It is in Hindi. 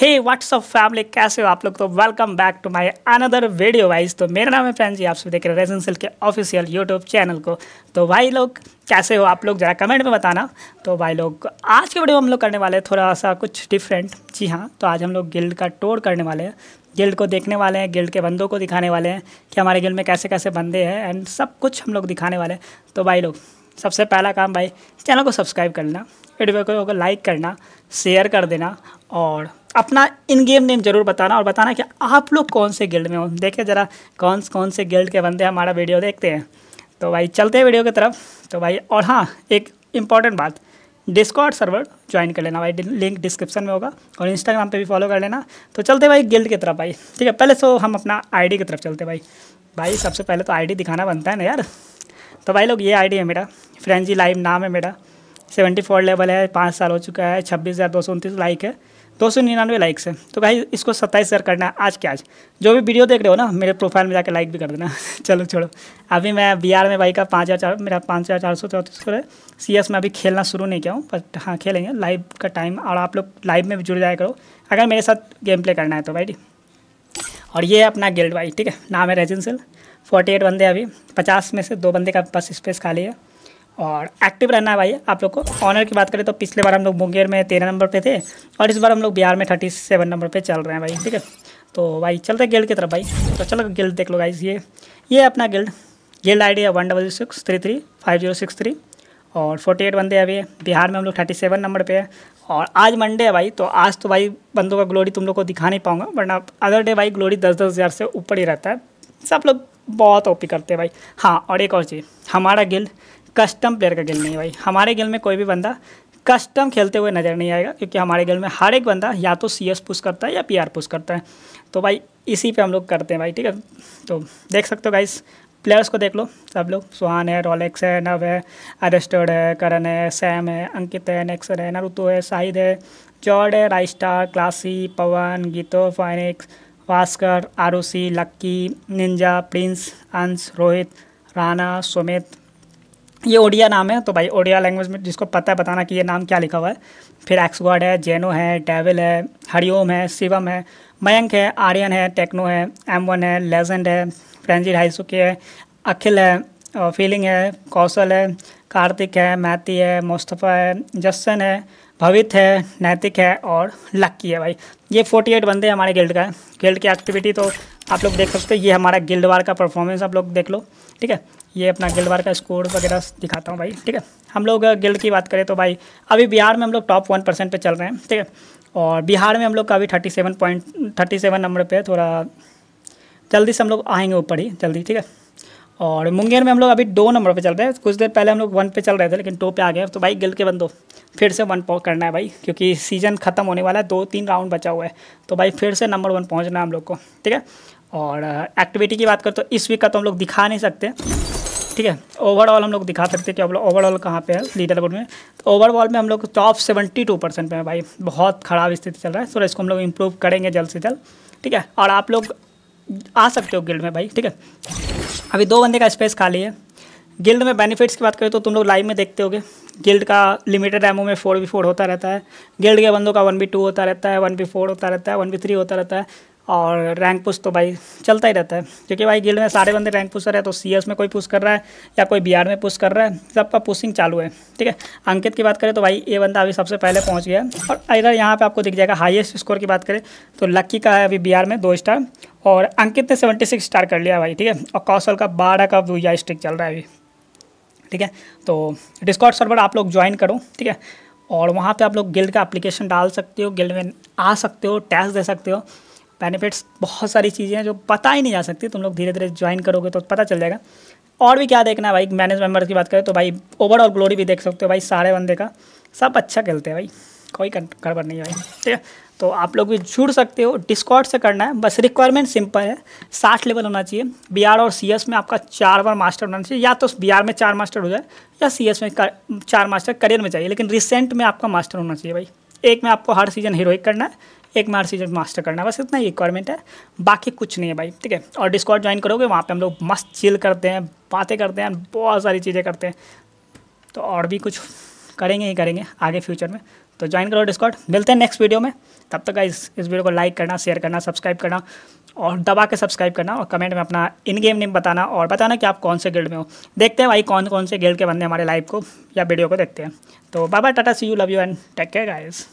हे व्हाट्सअप फैमिली कैसे हो आप लोग तो welcome back to my another video guys तो मेरा नाम है फैन जी आप सब देख रहे हैं रेजेंसिल के ऑफिशियल यूट्यूब चैनल को तो भाई लोग कैसे हो आप लोग ज़रा कमेंट में बताना तो भाई लोग आज के वीडियो हम लोग करने वाले हैं थोड़ा सा कुछ डिफरेंट जी हाँ तो आज हम लोग गिल्ड का टोर करने वाले हैं गिल्ड को देखने वाले हैं गिल्ड के बंदों को दिखाने वाले हैं कि हमारे गिल्ड में कैसे कैसे बंदे हैं एंड सब कुछ हम लोग दिखाने वाले हैं तो भाई लोग सबसे पहला काम भाई चैनल को सब्सक्राइब करना वीडियो को लाइक करना शेयर कर देना और अपना इन गेम नेम जरूर बताना और बताना कि आप लोग कौन से गिल्ड में हो देखें ज़रा कौन कौन से गिल्ड के बंदे हमारा वीडियो देखते हैं तो भाई चलते हैं वीडियो की तरफ तो भाई और हाँ एक इम्पॉर्टेंट बात डिस्कॉर्ड सर्वर ज्वाइन कर लेना भाई लिंक डिस्क्रिप्शन में होगा और इंस्टाग्राम पे भी फॉलो कर लेना तो चलते भाई गिल्ड की तरफ भाई ठीक है पहले सो तो हम अपना आईडी की तरफ चलते भाई भाई सबसे पहले तो आईडी दिखाना बनता है ना यार तो भाई लोग ये आईडी है मेरा फ्रेंजी लाइव नाम है मेरा सेवेंटी फोर लेवल है पाँच साल हो चुका है छब्बीस हज़ार दो सौ उनतीस लाइक है दो सौ निन्यानवे लाइक्स है तो भाई इसको सत्ताईस हज़ार करना है आज के आज जो भी वीडियो देख रहे हो ना मेरे प्रोफाइल में जाकर लाइक भी कर देना चलो छोड़ो अभी मैं बिहार में भाई का पाँच हज़ार चार मेरा पाँच हज़ार चार सौ चौंतीस करो है सी एस में अभी खेलना शुरू नहीं किया हूँ बट हाँ खेलेंगे लाइव का टाइम और आप लोग लाइव में भी जुड़ जाया करो अगर मेरे साथ गेम प्ले करना है तो भाई और ये है अपना गिल्ड भाई ठीक है नाम है रेजेंसल फोर्टी एट बंदे अभी पचास में से दो बंदे का बस स्पेस खाली है और एक्टिव रहना है भाई आप लोग को ऑनर की बात करें तो पिछले बार हम लोग मुंगेर में तेरह नंबर पे थे और इस बार हम लोग बिहार में थर्टी सेवन नंबर पे चल रहे हैं भाई ठीक है तो भाई चलते हैं गिल्ड की तरफ भाई तो चलो गिल्ड देख लो गाइज ये ये अपना गिल्ड गिल्ड आई डी है one double six three three five zero six three और फोर्टी एट बंदे अभी बिहार में हम लोग थर्टी सेवन नंबर पे है और आज मंडे है भाई तो आज तो भाई बंदों का ग्लोरी तुम लोग को दिखा नहीं पाऊंगा वरना अदर डे भाई ग्लोरी दस दस हज़ार से ऊपर ही रहता है सब लोग बहुत ओपी करते हैं भाई हाँ और एक और चीज़ हमारा गिल्ड कस्टम प्लेयर का गेल नहीं है भाई हमारे गेल में कोई भी बंदा कस्टम खेलते हुए नज़र नहीं आएगा क्योंकि हमारे गेल में हर एक बंदा या तो सी एस पुश करता है या पी आर पुश करता है तो भाई इसी पे हम लोग करते हैं भाई ठीक है तो देख सकते हो गाइस प्लेयर्स को देख लो सब लोग सुहान है रोलेक्स है नव है अरेस्टर्ड है करण है सैम है अंकित है नेक्सर है नरुतो है शाहिद है जॉर्ड है राइस्टार क्लासी पवन गीतो Phoenix Bhaskar Aarushi Lucky Ninja Prince Ansh Rohit Rana Sumit ये ओडिया नाम है तो भाई ओडिया लैंग्वेज में जिसको पता है बताना कि ये नाम क्या लिखा हुआ है फिर एक्सगॉड है जेनो है डेविल है हरिओम है शिवम है मयंक है आर्यन है टेक्नो है एम वन है लेजेंड है फ्रेंजी हाइसुकी है अखिल है फीलिंग uh, है कौशल है कार्तिक है मैती है मुस्तफ़ा है जस्सन है भवित है नैतिक है और लक्की है भाई ये एट बंदे हमारे गिल्ड का है गिल्ड की एक्टिविटी तो आप लोग देख सकते हो ये हमारा गिल्ड वार का परफॉर्मेंस आप लोग देख लो ठीक है ये अपना गिल्ड वार का स्कोर वगैरह दिखाता हूँ भाई ठीक है हम लोग गिल्ड की बात करें तो भाई अभी बिहार में हम लोग टॉप वन परसेंट पर चल रहे हैं ठीक है और बिहार में हम लोग का अभी thirty seven point thirty seven number पर थोड़ा जल्दी से हम लोग आएंगे ऊपर ही जल्दी ठीक है और मुंगेर में हम लोग अभी दो नंबर पे चल रहे हैं कुछ देर पहले हम लोग वन पे चल रहे थे लेकिन टो पे आ गए तो भाई गिल के बंदो फिर से वन करना है भाई क्योंकि सीज़न ख़त्म होने वाला है दो तीन राउंड बचा हुआ है तो भाई फिर से नंबर वन पहुँचना है हम लोग को ठीक है और एक्टिविटी uh, की बात करें तो इस वीक का तो हम लोग दिखा नहीं सकते ठीक है ओवरऑल हम लोग दिखा सकते हैं कि आप लोग ओवरऑल कहाँ पे है लीडर बोर्ड में तो ओवरऑल में हम लोग टॉप सेवेंटी टू परसेंट पर है भाई बहुत ख़राब स्थिति चल रहा है सो इसको हम लोग इम्प्रूव करेंगे जल्द से जल्द ठीक है और आप लोग आ सकते हो गिल्ड में भाई ठीक है अभी दो बंदे का स्पेस खाली है गिल्ड में बेनिफिट्स की बात करें तो तुम लोग लाइव में देखते होगे गिल्ड का लिमिटेड एमओ में फोर बी फोर होता रहता है गिल्ड के बंदों का वन बी टू होता रहता है वन बी फोर होता रहता है वन बी थ्री होता रहता है और रैंक पुश तो भाई चलता ही रहता है क्योंकि भाई गिल्ड में सारे बंदे रैंक पुशर है रहे हैं तो सी में कोई पुश कर रहा है या कोई बी में पुश कर रहा है सबका पुशिंग चालू है ठीक है अंकित की बात करें तो भाई ये बंदा अभी सबसे पहले पहुँच गया और इधर यहाँ पर आपको दिख जाएगा हाइएस्ट स्कोर की बात करें तो लक्की का है अभी बी में दो स्टार और अंकित ने सेवेंटी सिक्स स्टार कर लिया भाई ठीक है और कौशल का बारह का भूया स्ट्रिक चल रहा है अभी ठीक है तो डिस्कॉट सर्वर आप लोग ज्वाइन करो ठीक है और वहाँ पे आप लोग गिल्ड का एप्लीकेशन डाल सकते हो गिल्ड में आ सकते हो टैक्स दे सकते हो बेनिफिट्स बहुत सारी चीज़ें हैं जो पता ही नहीं जा सकती तुम लोग धीरे धीरे ज्वाइन करोगे तो पता चल जाएगा और भी क्या देखना है भाई मैनेज मेंबर्स की बात करें तो भाई ओवरऑल ग्लोरी भी देख सकते हो भाई सारे बंदे का सब अच्छा खेलते हैं भाई कोई गड़बड़ नहीं है भाई ठीक है तो आप लोग भी जुड़ सकते हो डिस्कॉर्ड से करना है बस रिक्वायरमेंट सिंपल है साठ लेवल होना चाहिए बी और सी में आपका चार बार मास्टर होना चाहिए या तो बी में चार मास्टर हो जाए या सी में चार मास्टर करियर में चाहिए लेकिन रिसेंट में आपका मास्टर होना चाहिए भाई एक में आपको हर सीजन हीरोइक करना है एक में हर सीजन मास्टर करना है बस इतना ही रिक्वायरमेंट है बाकी कुछ नहीं है भाई ठीक है और डिस्कॉर्ड ज्वाइन करोगे वहाँ पे हम लोग मस्त चिल करते हैं बातें करते हैं बहुत सारी चीज़ें करते हैं तो और भी कुछ करेंगे ही करेंगे आगे फ्यूचर में तो ज्वाइन करो डिस्कॉर्ड मिलते हैं नेक्स्ट वीडियो में तब तक इस इस वीडियो को लाइक करना शेयर करना सब्सक्राइब करना और दबा के सब्सक्राइब करना और कमेंट में अपना इन गेम नेम बताना और बताना कि आप कौन से गिल्ड में हो देखते हैं भाई कौन कौन से गिल्ड के बंदे हमारे लाइव को या वीडियो को देखते हैं तो बाबा tata see you love you and take care guys